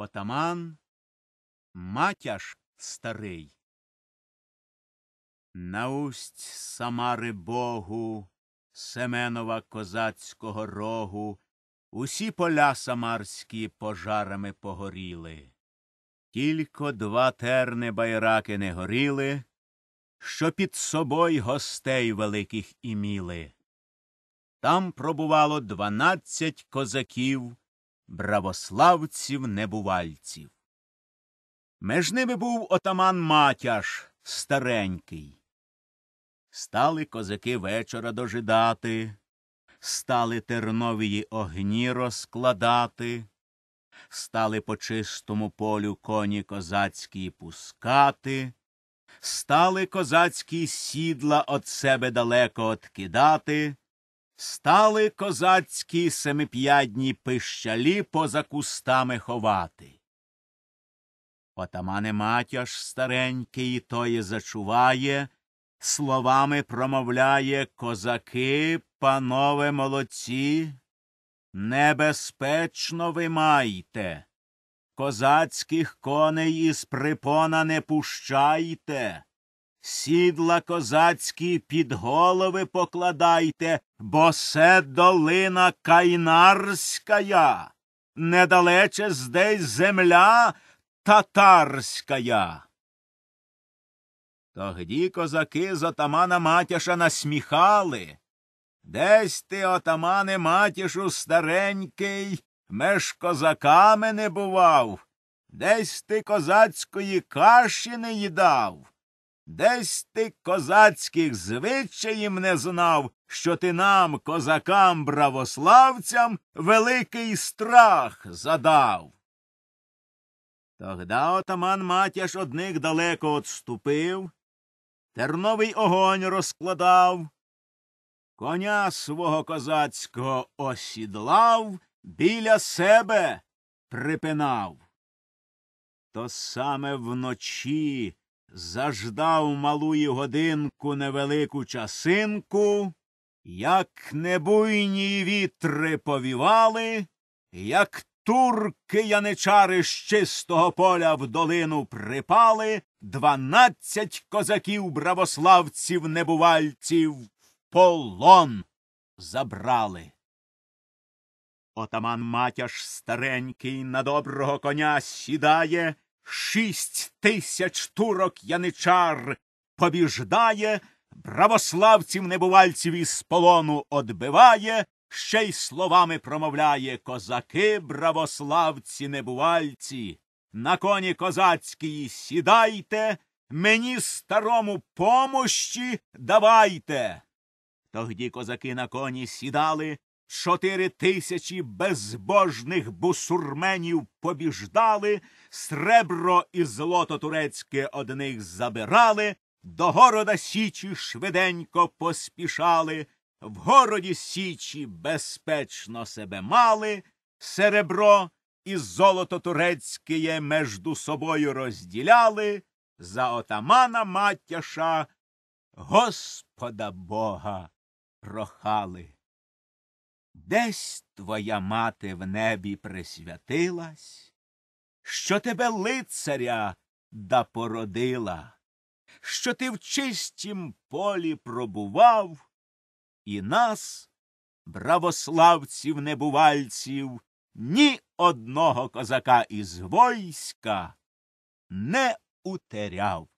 Отаман матяж старий. На усть Самари Богу, Семенова козацького рогу, Усі поля самарські пожарами погоріли. Тільки два терни байраки не горіли, Що під собой гостей великих іміли. Там пробувало дванадцять козаків бравославців небувальців. Меж ними був отаман Матяш старенький. Стали козаки вечора дожидати, стали терновії огні розкладати, стали по чистому полю коні козацькі пускати, стали козацькі сідла от себе далеко откидати. Стали козацькі семип'ядні пищалі поза кустами ховати. Отамане матяш старенький тої зачуває, словами промовляє козаки, панове молодці, небезпечно ви майте, козацьких коней із припона не пущайте, сідла козацькі під голови покладайте бо се долина кайнарська, недалече здесь земля татарська. Тогді козаки з отамана Матяша насміхали. Десь ти, отамане Матішу, старенький, меж козаками не бував, десь ти козацької каші не їдав. Десь ти козацьких звичаїв не знав, що ти нам, козакам бравославцям, великий страх задав. Тогда отаман Матяш одних далеко отступив, терновий огонь розкладав, коня свого козацького осідлав, біля себе припинав. То саме вночі заждав малую годинку невелику часинку, як небуйні вітри повівали, як турки яничари з чистого поля в долину припали, дванадцять козаків бравославців небувальців в полон забрали. Отаман Матяш старенький на доброго коня сідає шість тисяч турок яничар побіждає, православців небувальців із полону одбиває, ще й словами промовляє козаки, бравославці небувальці. На коні козацькій сідайте, мені старому помощі давайте. Тогді козаки на коні сідали, Чотири тисячі безбожних бусурменів побіждали, сребро і злото турецьке одних забирали, до города Січі швиденько поспішали, в городі Січі безпечно себе мали, серебро і золото турецьке є между собою розділяли, за отамана матяша, Господа Бога прохали. Десь твоя мати в небі присвятилась, що тебе лицаря да породила, що ти в чистім полі пробував, і нас, бравославців небувальців, ні одного козака із войська не утеряв.